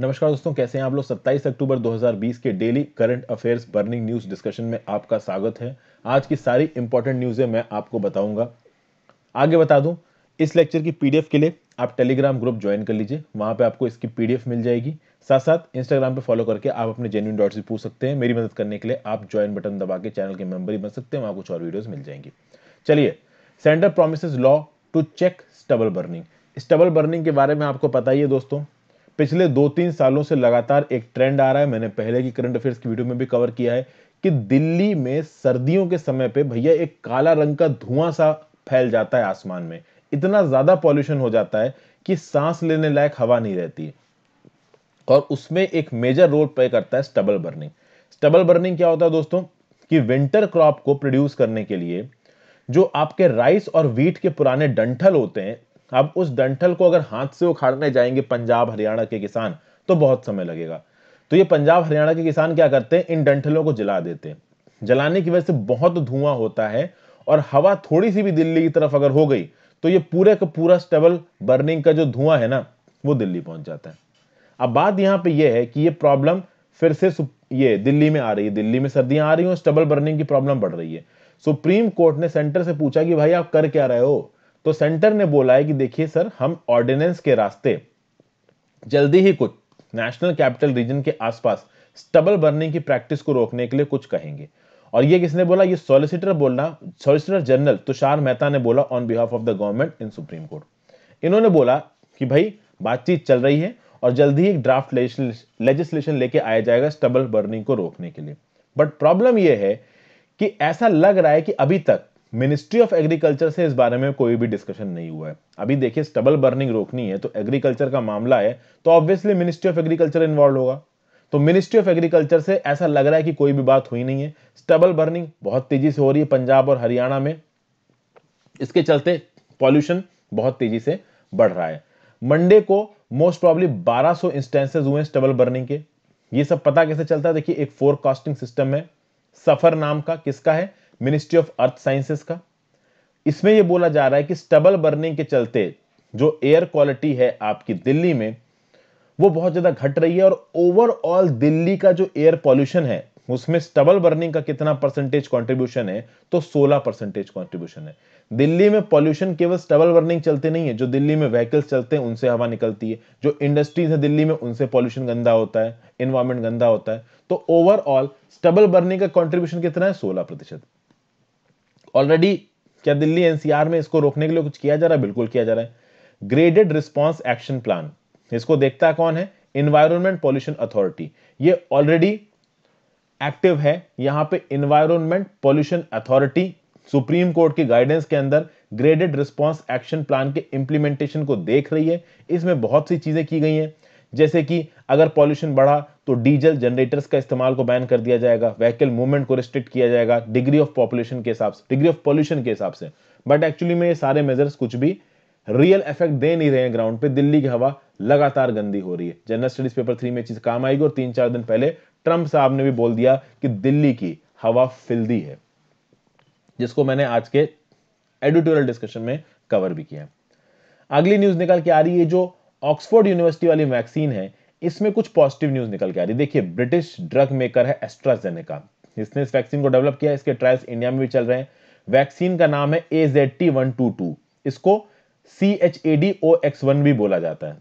नमस्कार दोस्तों कैसे हैं आप लोग 27 अक्टूबर 2020 के daily current affairs burning news discussion में आपका स्वागत है आज की सारी इंपॉर्टेंट न्यूज़ें मैं आपको बताऊंगा आगे बता दूं इस लेक्चर की पीडीएफ के लिए आप टेलीग्राम ग्रुप ज्वाइन कर लीजिए वहां पे आपको इसकी पीडीएफ मिल जाएगी साथ साथ इंस्टाग्राम पे फॉलो करके आप अपने जेन्यून डॉट से पूछ सकते हैं मेरी मदद करने के लिए आप ज्वाइन बटन दबा के चैनल के मेंबर ही बन सकते हैं वहां कुछ और वीडियोज मिल जाएंगी चलिए centre promise law to check stubble burning stubble burning के बारे में आपको पता ही है दोस्तों पिछले दो तीन सालों से लगातार एक ट्रेंड आ रहा है मैंने पहले की करंट अफेयर्स की वीडियो में भी कवर किया है कि दिल्ली में सर्दियों के समय पे भैया एक काला रंग का धुआं सा फैल जाता है आसमान में इतना ज्यादा पॉल्यूशन हो जाता है कि सांस लेने लायक हवा नहीं रहती और उसमें एक मेजर रोल प्ले करता है स्टबल बर्निंग स्टबल बर्निंग क्या होता है दोस्तों कि विंटर क्रॉप को प्रोड्यूस करने के लिए जो आपके राइस और वीट के पुराने डंठल होते हैं अब उस डंठल को अगर हाथ से उखाड़ने जाएंगे पंजाब हरियाणा के किसान तो बहुत समय लगेगा तो ये पंजाब हरियाणा के किसान क्या करते हैं इन डंठलों को जला देते हैं जलाने की वजह से बहुत धुआं होता है और हवा थोड़ी सी भी दिल्ली की तरफ अगर हो गई तो ये पूरे का पूरा स्टेबल बर्निंग का जो धुआं है ना वो दिल्ली पहुंच जाता है अब बात यहां पे ये है कि ये प्रॉब्लम फिर से ये दिल्ली में आ रही है दिल्ली में सर्दियां आ रही हैं स्टबल बर्निंग की प्रॉब्लम बढ़ रही है सुप्रीम कोर्ट ने सेंटर से पूछा कि भाई आप कर क्या रहे हो तो सेंटर ने बोला है कि देखिए सर हम ऑर्डिनेंस के रास्ते जल्दी ही कुछ नेशनल कैपिटल रीजन के आसपास स्टबल बर्निंग की प्रैक्टिस को रोकने के लिए कुछ कहेंगे और ये किसने बोला ये सॉलिसिटर बोलना सॉलिसिटर जनरल तुषार मेहता ने बोला on behalf of the government in Supreme Court इन्होंने बोला कि भाई बातचीत चल रही है और जल्दी ही एक ड्राफ्ट लेजिस्लेशन लेके आया जाएगा स्टबल बर्निंग को रोकने के लिए बट प्रॉब्लम यह है कि ऐसा लग रहा है कि अभी तक मिनिस्ट्री ऑफ एग्रीकल्चर से इस बारे में कोई भी डिस्कशन नहीं हुआ है अभी देखिए स्टबल बर्निंग रोकनी है तो एग्रीकल्चर का मामला है तो obviously ministry of agriculture involve होगा तो मिनिस्ट्री ऑफ एग्रीकल्चर से ऐसा लग रहा है कि कोई भी बात हुई नहीं है स्टबल बर्निंग बहुत तेजी से हो रही है पंजाब और हरियाणा में इसके चलते पॉल्यूशन बहुत तेजी से बढ़ रहा है मंडे को मोस्ट प्रॉब्ली 1200 इंस्टेंसेज हुए स्टबल बर्निंग के ये सब पता कैसे चलता है देखिए एक फोरकास्टिंग सिस्टम है सफर नाम का किसका है मिनिस्ट्री ऑफ अर्थ साइंसेस का इसमें यह बोला जा रहा है कि स्टबल बर्निंग के चलते जो एयर क्वालिटी है आपकी दिल्ली में वो बहुत ज्यादा घट रही है और ओवरऑल दिल्ली का जो एयर पॉल्यूशन है उसमें स्टबल बर्निंग का कितना परसेंटेज कंट्रीब्यूशन है तो 16 परसेंटेज कंट्रीब्यूशन है दिल्ली में पॉल्यूशन केवल स्टबल बर्निंग चलते नहीं है जो दिल्ली में व्हीकल्स चलते हैं उनसे हवा निकलती है जो इंडस्ट्रीज है दिल्ली में उनसे पॉल्यूशन गंदा होता है इन्वायरमेंट गंदा होता है तो ओवरऑल स्टबल बर्निंग का कॉन्ट्रीब्यूशन कितना है सोलह प्रतिशत ऑलरेडी क्या दिल्ली एनसीआर में इसको रोकने के लिए कुछ किया जा रहा है बिल्कुल किया जा रहा है ग्रेडेड रिस्पॉन्स एक्शन प्लान इसको देखता कौन है इन्वायरमेंट पॉल्यूशन अथॉरिटी ये ऑलरेडी एक्टिव है यहां पे environment pollution authority Supreme Court की गाइडेंस के अंदर ग्रेडेड रिस्पॉन्स एक्शन प्लान के इंप्लीमेंटेशन को देख रही है इसमें बहुत सी चीजें की गई हैं जैसे कि अगर पॉल्यूशन बढ़ा तो डीजल जनरेटर्स का इस्तेमाल को बैन कर दिया जाएगा व्हीकल मूवमेंट को रिस्ट्रिक्ट किया जाएगा डिग्री ऑफ पॉपुलेशन के हिसाब से डिग्री ऑफ पॉल्यूशन के हिसाब से बट एक्चुअली में ये सारे मेजर्स कुछ भी रियल इफेक्ट दे नहीं रहे हैं ग्राउंड पे दिल्ली की हवा लगातार गंदी हो रही है जनरल स्टडीज पेपर थ्री में चीज काम आएगी और तीन चार दिन पहले ट्रंप साहब ने भी बोल दिया कि दिल्ली की हवा फिल्दी है जिसको मैंने आज के एडिटोरियल डिस्कशन में कवर भी किया अगली न्यूज निकल के आ रही है जो ऑक्सफोर्ड यूनिवर्सिटी वाली वैक्सीन है इसमें कुछ पॉजिटिव न्यूज निकल के आ रही देखिए ब्रिटिश ड्रग मेकर है एस्ट्राजेनेका इसने इस वैक्सीन को डेवलप किया इसके ट्रायल्स इंडिया में भी चल रहे हैं वैक्सीन का नाम है A Z T one two two इसको C H A D O X one भी बोला जाता है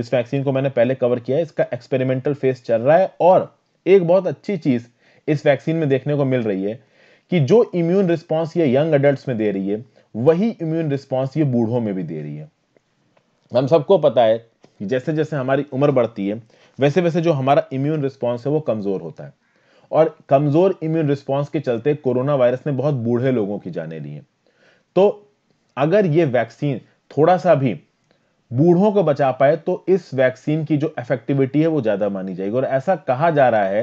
इस वैक्सीन को मैंने पहले कवर किया है इसका एक्सपेरिमेंटल फेज चल रहा है और एक बहुत अच्छी चीज इस वैक्सीन में देखने को मिल रही है कि जो इम्यून रिस्पॉन्स ये यंग एडल्ट में दे रही है वही इम्यून रिस्पॉन्स ये बूढ़ों में भी दे रही है हम सबको पता है कि जैसे जैसे हमारी उम्र बढ़ती है वैसे वैसे जो हमारा इम्यून रिस्पॉन्स है वो कमज़ोर होता है और कमज़ोर इम्यून रिस्पॉन्स के चलते कोरोना वायरस ने बहुत बूढ़े लोगों की जाने ली है तो अगर ये वैक्सीन थोड़ा सा भी बूढ़ों को बचा पाए तो इस वैक्सीन की जो इफेक्टिविटी है वो ज़्यादा मानी जाएगी और ऐसा कहा जा रहा है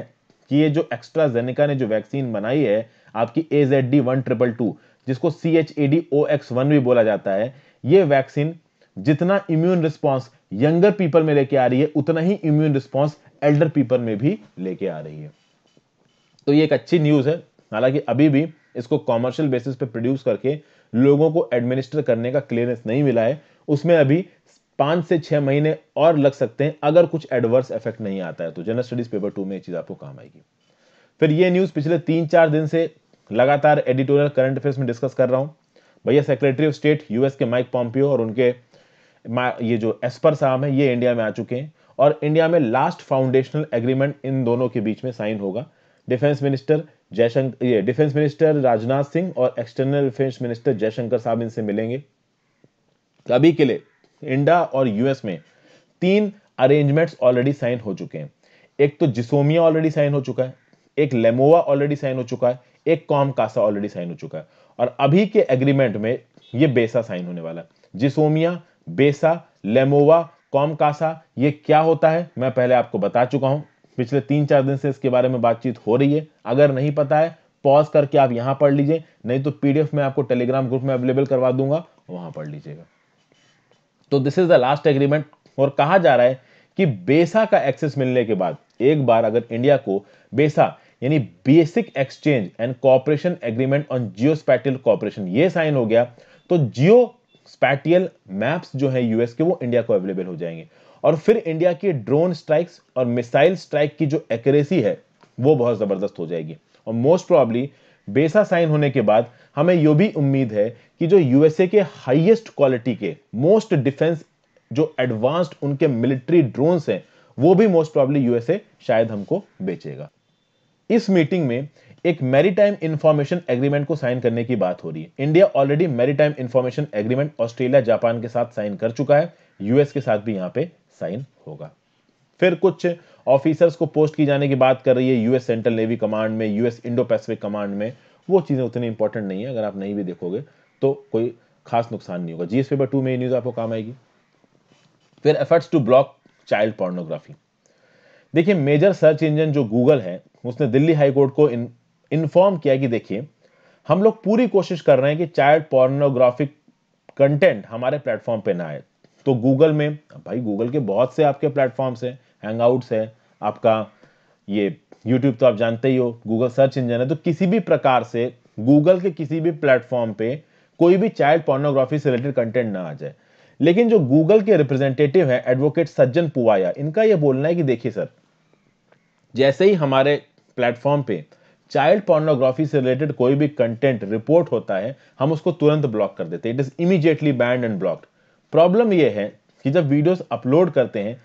कि ये जो एक्स्ट्रा जेनेका ने जो वैक्सीन बनाई है आपकी A Z D one triple two जिसको C H A D O X one भी बोला जाता है ये वैक्सीन जितना इम्यून रिस्पॉन्स यंगर पीपल में लेके आ रही है उतना ही इम्यून रिस्पॉन्स एल्डर पीपल में भी लेके आ रही है तो ये एक अच्छी न्यूज है हालांकि अभी भी इसको कॉमर्शियल बेसिस पे प्रोड्यूस करके लोगों को एडमिनिस्टर करने का क्लियरेंस नहीं मिला है उसमें अभी पांच से छह महीने और लग सकते हैं अगर कुछ एडवर्स इफेक्ट नहीं आता है तो जनरल स्टडीज पेपर टू में ये चीज आपको काम आएगी फिर ये न्यूज पिछले तीन चार दिन से लगातार एडिटोरियल करंट अफेयर्स में डिस्कस कर रहा हूं भैया सेक्रेटरी ऑफ स्टेट यूएस के माइक पॉम्पियो और उनके ये जो एस्पर साम है ये इंडिया में आ चुके हैं और इंडिया में लास्ट फाउंडेशनल एग्रीमेंट इन दोनों के बीच में साइन होगा डिफेंस मिनिस्टर जयशंकर ये डिफेंस मिनिस्टर राजनाथ सिंह और एक्सटर्नल डिफेंस मिनिस्टर जयशंकर साहब इनसे मिलेंगे अभी के लिए इंडिया और यूएस में तीन अरेंजमेंट्स ऑलरेडी साइन हो चुके हैं एक तो जिसोमिया ऑलरेडी साइन हो चुका है एक लेमोवा ऑलरेडी साइन हो चुका है एक कॉम कासा ऑलरेडी साइन हो चुका है और अभी के एग्रीमेंट में ये बेसा साइन होने वाला है जिसोमिया बेसा लेमोवा कॉमकासा ये क्या होता है मैं पहले आपको बता चुका हूं पिछले तीन चार दिन से इसके बारे में बातचीत हो रही है अगर नहीं पता है पॉज करके आप यहां पढ़ लीजिए नहीं तो पीडीएफ में आपको टेलीग्राम ग्रुप में अवेलेबल करवा दूंगा वहां पढ़ लीजिएगा तो this is the last agreement और कहा जा रहा है कि बेसा का एक्सेस मिलने के बाद एक बार अगर इंडिया को बेसा यानी basic exchange and cooperation agreement on geospatial cooperation ये साइन हो गया तो जियो स्पैटियल मैप्स जो है यूएस के वो इंडिया को अवेलेबल हो जाएंगे और फिर इंडिया की ड्रोन स्ट्राइक्स और मिसाइल स्ट्राइक की जो एक्यूरेसी है वो बहुत ज़बरदस्त हो जाएगी और मोस्ट प्रॉब्ली बेसा साइन होने के बाद हमें यह भी उम्मीद है कि जो यूएसए के हाईएस्ट क्वालिटी के मोस्ट डिफेंस जो एडवांस्ड उनके मिलिट्री ड्रोन्स हैं वो भी मोस्ट प्रॉब्ली यूएसए शायद हमको बेचेगा इस मीटिंग में एक मैरीटाइम इंफॉर्मेशन एग्रीमेंट को साइन करने की बात हो रही है India already maritime information agreement Australia Japan के साथ साइन कर चुका है यूएस के साथ भी यहां पे साइन होगा फिर कुछ ऑफिसर्स को पोस्ट की जाने की बात कर रही है यूएस सेंट्रल नेवी कमांड में यूएस इंडो पैसिफिक कमांड में वो चीज़ें उतनी इंपॉर्टेंट नहीं है अगर आप नहीं भी देखोगे तो कोई खास नुकसान नहीं होगा जीएस पेपर टू में न्यूज़ आपको काम आएगी फिर efforts to block child pornography देखिए मेजर सर्च इंजन जो गूगल है उसने दिल्ली हाई कोर्ट को इन्फॉर्म किया कि देखिए हम लोग पूरी कोशिश कर रहे हैं कि चाइल्ड पोर्नोग्राफिक कंटेंट हमारे प्लेटफॉर्म पे ना आए तो गूगल में भाई गूगल के बहुत से आपके प्लेटफॉर्म्स हैं हैंगआउट्स है आपका ये यूट्यूब तो आप जानते ही हो गूगल सर्च इंजन है तो किसी भी प्रकार से गूगल के किसी भी प्लेटफॉर्म पे कोई भी चाइल्ड पोर्नोग्राफी से रिलेटेड कंटेंट ना आ जाए लेकिन जो गूगल के रिप्रेजेंटेटिव है एडवोकेट सज्जन पुवाया इनका यह बोलना है कि देखिए सर जैसे ही हमारे प्लेटफॉर्म पे चाइल्ड पोर्नोग्राफी से रिलेटेड कोई भी कंटेंट रिपोर्ट होता है हम उसको तुरंत ब्लॉक कर देते हैं it is immediately banned and blocked problem यह है कि जब वीडियोस अपलोड करते हैं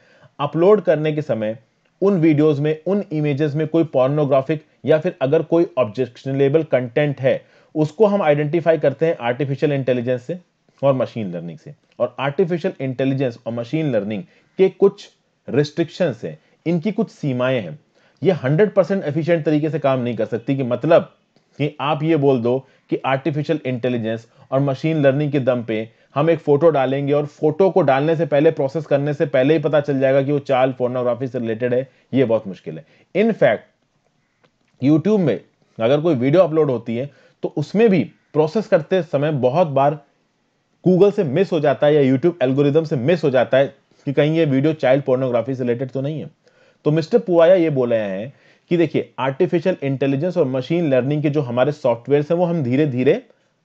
अपलोड करने के समय उन वीडियोस में उन इमेजेस में कोई पॉर्नोग्राफिक या फिर अगर कोई ऑब्जेक्शनेबल कंटेंट है उसको हम आइडेंटिफाई करते हैं आर्टिफिशियल इंटेलिजेंस से और मशीन लर्निंग से और आर्टिफिशियल इंटेलिजेंस और मशीन लर्निंग के कुछ रिस्ट्रिक्शंस हैं इनकी कुछ सीमाएं हैं ये 100 परसेंट एफिशियंट तरीके से काम नहीं कर सकती कि मतलब कि आप ये बोल दो कि आर्टिफिशियल इंटेलिजेंस और मशीन लर्निंग के दम पे हम एक फोटो डालेंगे और फोटो को डालने से पहले प्रोसेस करने से पहले ही पता चल जाएगा कि वो चाल फोनोग्राफी से रिलेटेड है ये बहुत मुश्किल है इनफैक्ट यूट्यूब में अगर कोई वीडियो अपलोड होती है तो उसमें भी प्रोसेस करते समय बहुत बार गूगल से मिस हो जाता है या यूट्यूब एल्गोरिदम से मिस हो जाता है कि कहीं ये वीडियो चाइल्ड पोर्नोग्राफी से रिलेटेड तो नहीं है तो मिस्टर पुआया ये बोले हैं कि देखिए आर्टिफिशियल इंटेलिजेंस और मशीन लर्निंग के जो हमारे सॉफ्टवेयर हैं वो हम धीरे धीरे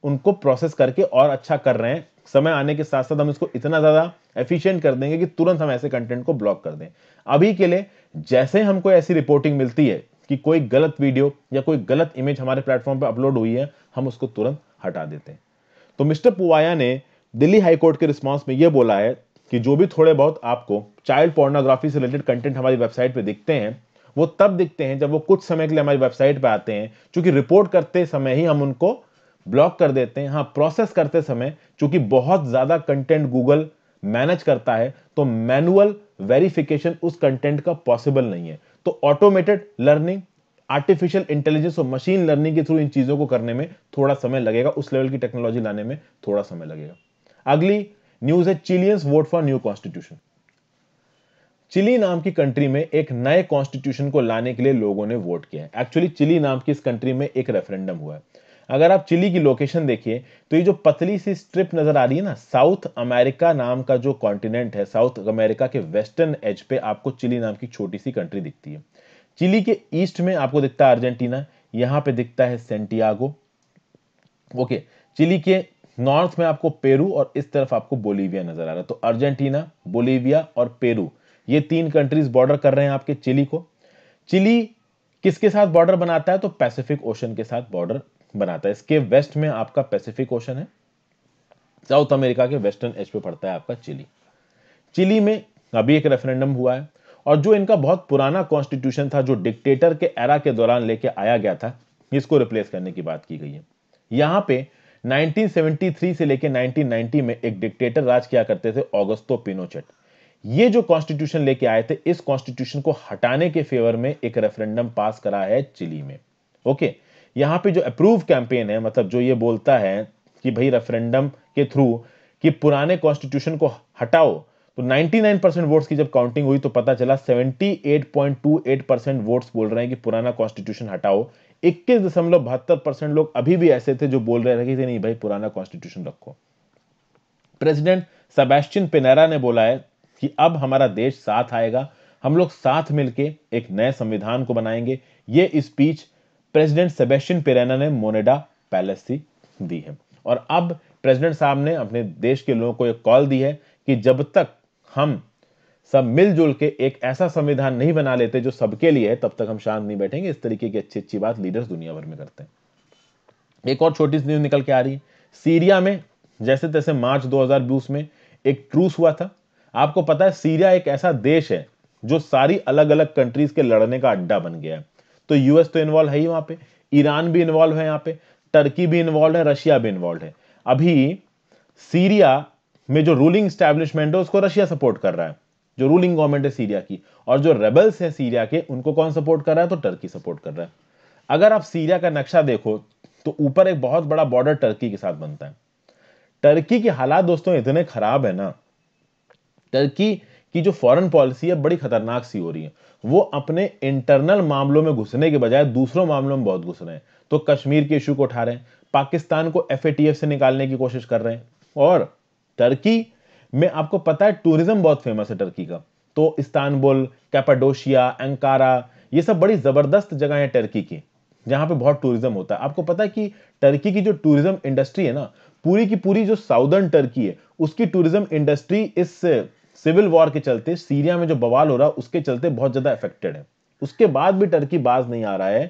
उनको प्रोसेस करके और अच्छा कर रहे हैं समय आने के साथ साथ हम इसको इतना ज़्यादा एफिशिएंट कर देंगे कि तुरंत हम ऐसे कंटेंट को ब्लॉक कर दें अभी के लिए जैसे हमको ऐसी रिपोर्टिंग मिलती है कि कोई गलत वीडियो या कोई गलत इमेज हमारे प्लेटफॉर्म पर अपलोड हुई है हम उसको तुरंत हटा देते हैं तो मिस्टर पुआया ने दिल्ली हाईकोर्ट के रिस्पॉन्स में यह बोला है कि जो भी थोड़े बहुत आपको चाइल्ड पोर्नोग्राफी से रिलेटेड कंटेंट हमारी वेबसाइट पे दिखते हैं वो तब दिखते हैं जब वो कुछ समय के लिए हमारी वेबसाइट पे आते हैं क्योंकि रिपोर्ट करते समय ही हम उनको ब्लॉक कर देते हैं हाँ प्रोसेस करते समय चूंकि बहुत ज़्यादा कंटेंट गूगल मैनेज करता है तो मैनुअल वेरिफिकेशन उस कंटेंट का पॉसिबल नहीं है तो ऑटोमेटेड लर्निंग आर्टिफिशियल इंटेलिजेंस और मशीन लर्निंग के थ्रू इन चीज़ों को करने में थोड़ा समय लगेगा उस लेवल की टेक्नोलॉजी लाने में थोड़ा समय लगेगा अगली न्यूज है Chileans vote for new constitution Chile नाम की कंट्री में एक नए कॉन्स्टिट्यूशन को लाने के लिए लोगों ने वोट किया है एक्चुअली चिली नाम की इस कंट्री में एक रेफरेंडम हुआ है अगर आप चिली की लोकेशन देखिए तो ये जो पतली सी स्ट्रिप नजर आ रही है ना साउथ अमेरिका नाम का जो कॉन्टिनेंट है साउथ अमेरिका के वेस्टर्न एज पे आपको चिली नाम की छोटी सी कंट्री दिखती है चिली के ईस्ट में आपको दिखता है अर्जेंटीना यहां पे दिखता है सेंटियागो ओके चिली के नॉर्थ में आपको पेरू और इस तरफ आपको बोलीविया नजर आ रहा है तो अर्जेंटीना बोलीविया और पेरू ये तीन कंट्रीज बॉर्डर कर रहे हैं आपके चिली को चिली किसके साथ बॉर्डर बनाता है तो पैसिफिक ओशन के साथ बॉर्डर बनाता है इसके वेस्ट में आपका पैसिफिक ओशन है साउथ अमेरिका के वेस्टर्न एज पे पड़ता है आपका चिली चिली में अभी एक रेफरेंडम हुआ है और जो इनका बहुत पुराना कॉन्स्टिट्यूशन था जो डिक्टेटर के एरा के दौरान लेके आया गया था इसको रिप्लेस करने की बात की गई है यहां पर 1973 से लेकर 1990 में एक डिक्टेटर राज किया करते थे ऑगस्तो पिनोचेट ये जो कॉन्स्टिट्यूशन लेके आए थे इस कॉन्स्टिट्यूशन को हटाने के फेवर में एक रेफरेंडम पास करा है चिली में ओके यहां पे जो अप्रूव कैंपेन है मतलब जो ये बोलता है कि भाई रेफरेंडम के थ्रू कि पुराने कॉन्स्टिट्यूशन को हटाओ तो 99 परसेंट वोट्स की जब काउंटिंग हुई तो पता चला 78.28 परसेंट वोट्स बोल रहे हैं कि पुराना कॉन्स्टिट्यूशन हटाओ इक्कीस दशमलव बहत्तर परसेंट लोग अभी भी ऐसे थे जो बोल रहे थे नहीं भाई पुराना कॉन्स्टिट्यूशन रखो प्रेसिडेंट सबेस्टिन पेनेरा ने बोला है कि अब हमारा देश साथ आएगा हम लोग साथ मिलकर एक नए संविधान को बनाएंगे ये स्पीच प्रेसिडेंट सेबेस्टियन पेरेना ने मोनेडा पैलेस से दी है और अब प्रेसिडेंट साहब ने अपने देश के लोगों को एक कॉल दी है कि जब तक हम सब मिलजुल के एक ऐसा संविधान नहीं बना लेते जो सबके लिए है तब तक हम शांत नहीं बैठेंगे इस तरीके की अच्छी अच्छी बात लीडर्स दुनिया भर में करते हैं एक और छोटी सी न्यूज निकल के आ रही है सीरिया में जैसे तैसे मार्च दो में एक ट्रूस हुआ था आपको पता है सीरिया एक ऐसा देश है जो सारी अलग अलग कंट्रीज के लड़ने का अड्डा बन गया है तो यूएस तो इन्वॉल्व है ही वहां पे ईरान भी इन्वॉल्व है यहाँ पे टर्की भी इन्वॉल्व है रशिया भी इन्वॉल्व है अभी सीरिया में जो रूलिंग स्टैब्लिशमेंट है उसको रशिया सपोर्ट कर रहा है जो रूलिंग गवर्नमेंट है सीरिया की और जो रेबल्स हैं सीरिया के उनको कौन सपोर्ट कर रहा है तो टर्की सपोर्ट कर रहा है अगर आप सीरिया का नक्शा देखो तो ऊपर एक बहुत बड़ा बॉर्डर टर्की के साथ बनता है टर्की के हालात दोस्तों इतने खराब है ना टर्की की जो फॉरेन पॉलिसी है बड़ी खतरनाक सी हो रही है वो अपने इंटरनल मामलों में घुसने के बजाय दूसरों मामलों में बहुत घुस रहे हैं तो कश्मीर के इशू को उठा रहे हैं पाकिस्तान को एफ से निकालने की कोशिश कर रहे हैं और टर्की में आपको पता है टूरिज्म बहुत फेमस है टर्की का तो इस्तानबुल कैपाडोशिया अंकारा ये सब बड़ी ज़बरदस्त जगह है टर्की की जहां पे बहुत टूरिज्म होता है आपको पता है कि टर्की की जो टूरिज्म इंडस्ट्री है ना पूरी की पूरी जो साउदर्न टर्की है उसकी टूरिज्म इंडस्ट्री इस सिविल वॉर के चलते सीरिया में जो बवाल हो रहा है उसके चलते बहुत ज़्यादा इफेक्टेड है उसके बाद भी टर्की बाज नहीं आ रहा है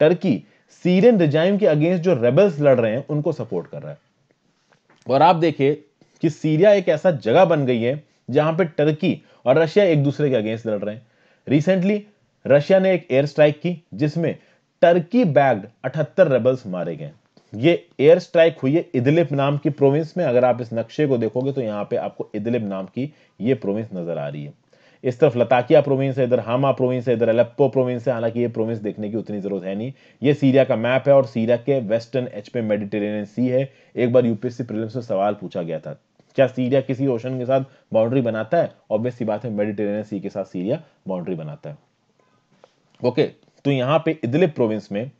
टर्की सीरियन रिजाइम के अगेंस्ट जो रेबल्स लड़ रहे हैं उनको सपोर्ट कर रहा है और आप देखिए कि सीरिया एक ऐसा जगह बन गई है जहां पर टर्की और रशिया एक दूसरे के अगेंस्ट लड़ रहे हैं रिसेंटली रशिया ने एक एयर स्ट्राइक की जिसमें टर्की बैग्ड अठहत्तर रेबल्स मारे गए ये एयर स्ट्राइक हुई है इदलिब नाम की प्रोविंस में अगर आप इस नक्शे को देखोगे तो यहाँ पे आपको इदलिब नाम की ये प्रोविंस नजर आ रही है इस तरफ लताकिया प्रोविंस है इधर हामा प्रोविंस है इधर अलेप्पो प्रोविंस है हालांकि ये प्रोविंस देखने की उतनी जरूरत है नहीं ये सीरिया का मैप है और सीरिया के वेस्टर्न एच पे मेडिटेरेनियन सी है एक बार यूपीएससी प्रीलिम्स में सवाल पूछा गया था क्या सीरिया किसी ओशन के साथ बाउंड्री बनाता है ऑब्वियस सी बात है मेडिटेरियन सी के साथ सीरिया बाउंड्री बनाता है ओके तो यहां पे इदलिब प्रोविंस में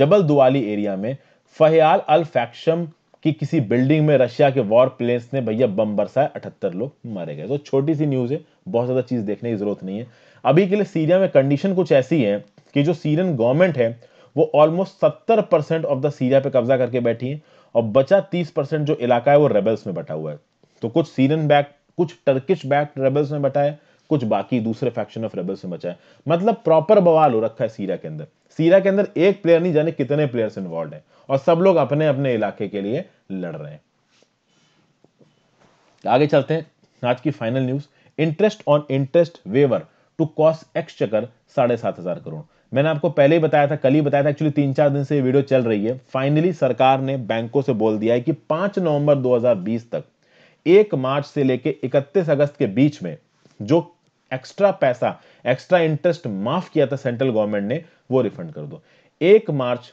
जबल दुआली एरिया में फहयाल अल फैक्शम कि किसी बिल्डिंग में रशिया के वॉर प्लेन्स ने भैया बम बरसाए अठहत्तर लोग मारे गए तो छोटी सी न्यूज़ है बहुत ज़्यादा चीज़ देखने की ज़रूरत नहीं है अभी के लिए सीरिया में कंडीशन कुछ ऐसी है कि जो सीरियन गवर्नमेंट है वो ऑलमोस्ट सत्तर परसेंट ऑफ द सीरिया पे कब्जा करके बैठी है और बचा तीस परसेंट जो इलाका है वो रेबल्स में बटा हुआ है तो कुछ सीरियन बैक कुछ टर्किश बैक रेबल्स में बटा है कुछ बाकी दूसरे फैक्शन ऑफ रेबल्स में बचा है मतलब प्रॉपर बवाल हो रखा है सीरिया के अंदर सीरिया के अंदर एक प्लेयर नहीं जाने कितने प्लेयर्स इन्वॉल्व हैं और सब लोग अपने अपने इलाके के लिए लड़ रहे हैं आगे चलते हैं आज की final news interest on interest waiver to cost exchequer साढ़े सात हजार करोड़ मैंने आपको पहले ही बताया था कल ही बताया था एक्चुअली तीन चार दिन से ये वीडियो चल रही है फाइनली सरकार ने बैंकों से बोल दिया है कि पांच नवंबर 2020 तक एक मार्च से लेकर इकतीस अगस्त के बीच में जो एक्स्ट्रा पैसा एक्स्ट्रा इंटरेस्ट माफ किया था सेंट्रल गवर्नमेंट ने वो रिफंड कर दो एक मार्च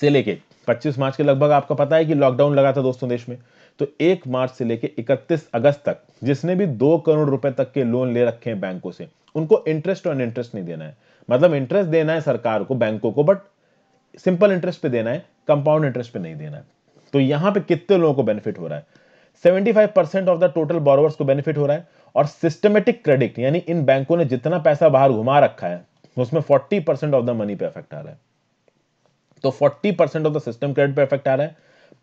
से लेके 25 मार्च के लगभग आपको पता है कि लॉकडाउन लगा था दोस्तों देश में तो एक मार्च से लेके 31 अगस्त तक जिसने भी दो करोड़ रुपए तक के लोन ले रखे हैं बैंकों से उनको इंटरेस्ट और इंटरेस्ट नहीं देना है मतलब इंटरेस्ट देना है सरकार को बैंकों को बट सिंपल इंटरेस्ट पे देना है कंपाउंड इंटरेस्ट पे नहीं देना है तो यहां पे कितने लोगों को बेनिफिट हो रहा है 75% percent of the total borrowers को बेनिफिट हो रहा है और सिस्टमेटिक क्रेडिट यानी इन बैंकों ने जितना पैसा बाहर घुमा रखा है उसमें 40% ऑफ द मनी पे इफेक्ट आ रहा है तो 40% ऑफ द सिस्टम क्रेडिट पे इफेक्ट आ रहा है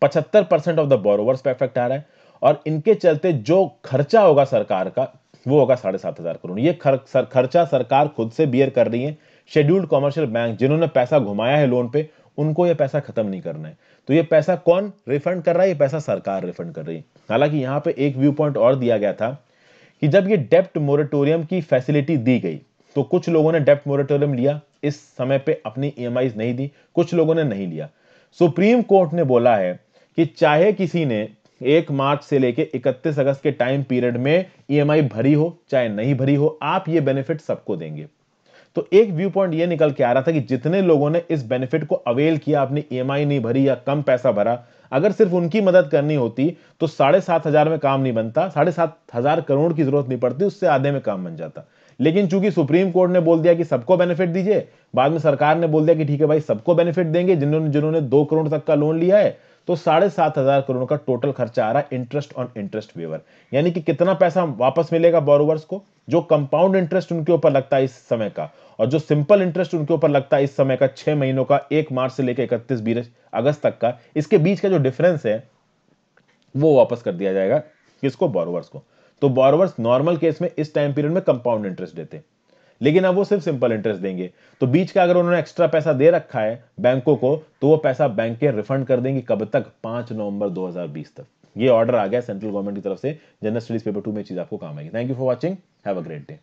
75% ऑफ द बोरोवर्स पे इफेक्ट आ रहा है और इनके चलते जो खर्चा होगा सरकार का वो होगा साढ़े सात हज़ार करोड़ ये खर, सर, खर्चा सरकार खुद से बियर कर रही है शेड्यूल्ड कॉमर्शियल बैंक जिन्होंने पैसा घुमाया है लोन पे उनको ये पैसा खत्म नहीं करना है तो ये पैसा कौन रिफंड कर रहा है ये पैसा सरकार रिफंड कर रही है हालांकि यहाँ पे एक व्यू पॉइंट और दिया गया था कि जब ये डेप्ट मोरेटोरियम की फैसिलिटी दी गई तो कुछ लोगों ने डेप्ट मोरेटोरियम लिया इस समय पे अपनी ई e नहीं दी कुछ लोगों ने नहीं लिया सुप्रीम कोर्ट ने बोला है कि चाहे किसी ने एक मार्च से लेके 31 अगस्त के टाइम पीरियड में ईएमआई e भरी हो चाहे नहीं भरी हो आप ये बेनिफिट सबको देंगे तो एक व्यू पॉइंट ये निकल के आ रहा था कि जितने लोगों ने इस बेनिफिट को अवेल किया अपनी ईएमआई e नहीं भरी या कम पैसा भरा अगर सिर्फ उनकी मदद करनी होती तो साढ़े सात हजार में काम नहीं बनता साढ़े सात हजार करोड़ की जरूरत नहीं पड़ती उससे आधे में काम बन जाता लेकिन चूंकि सुप्रीम कोर्ट ने बोल दिया कि सबको बेनिफिट दीजिए बाद में सरकार ने बोल दिया कि ठीक है भाई सबको बेनिफिट देंगे जिन्होंने जिन्होंने दो करोड़ तक का लोन लिया है तो साढ़े सात हजार करोड़ का टोटल खर्चा आ रहा है इंटरेस्ट ऑन इंटरेस्ट वेवर यानी कि कितना पैसा वापस मिलेगा बोरोवर्स को जो कंपाउंड इंटरेस्ट उनके ऊपर लगता है इस समय का और जो सिंपल इंटरेस्ट उनके ऊपर लगता है इस समय का छह महीनों का एक मार्च से लेकर इकतीस अगस्त तक का इसके बीच का जो डिफरेंस है वो वापस कर दिया जाएगा किसको बोरोवर्स को तो बोरोवर्स नॉर्मल केस में इस टाइम पीरियड में कंपाउंड इंटरेस्ट देते हैं लेकिन अब वो सिर्फ सिंपल इंटरेस्ट देंगे तो बीच का अगर उन्होंने एक्स्ट्रा पैसा दे रखा है बैंकों को तो वो पैसा बैंक के रिफंड कर देंगे कब तक पांच नवंबर 2020 तक ये ऑर्डर आ गया सेंट्रल गवर्नमेंट की तरफ से जनरल स्टडीज पेपर टू में चीज आपको काम आएगी thank you for watching have a great day